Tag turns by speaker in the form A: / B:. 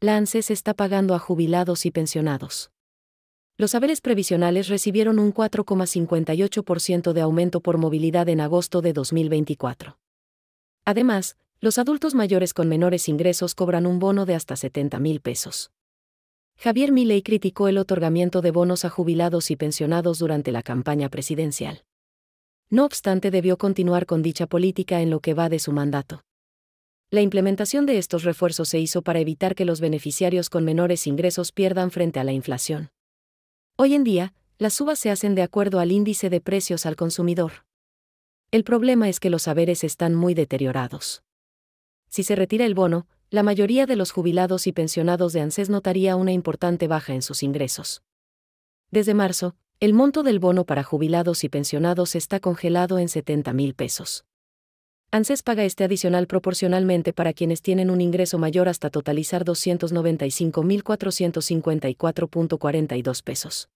A: la ANSES está pagando a jubilados y pensionados. Los haberes previsionales recibieron un 4,58% de aumento por movilidad en agosto de 2024. Además, los adultos mayores con menores ingresos cobran un bono de hasta 70 mil pesos. Javier Milei criticó el otorgamiento de bonos a jubilados y pensionados durante la campaña presidencial. No obstante, debió continuar con dicha política en lo que va de su mandato. La implementación de estos refuerzos se hizo para evitar que los beneficiarios con menores ingresos pierdan frente a la inflación. Hoy en día, las subas se hacen de acuerdo al índice de precios al consumidor. El problema es que los saberes están muy deteriorados. Si se retira el bono, la mayoría de los jubilados y pensionados de ANSES notaría una importante baja en sus ingresos. Desde marzo, el monto del bono para jubilados y pensionados está congelado en 70 mil pesos. ANSES paga este adicional proporcionalmente para quienes tienen un ingreso mayor hasta totalizar 295.454.42 pesos.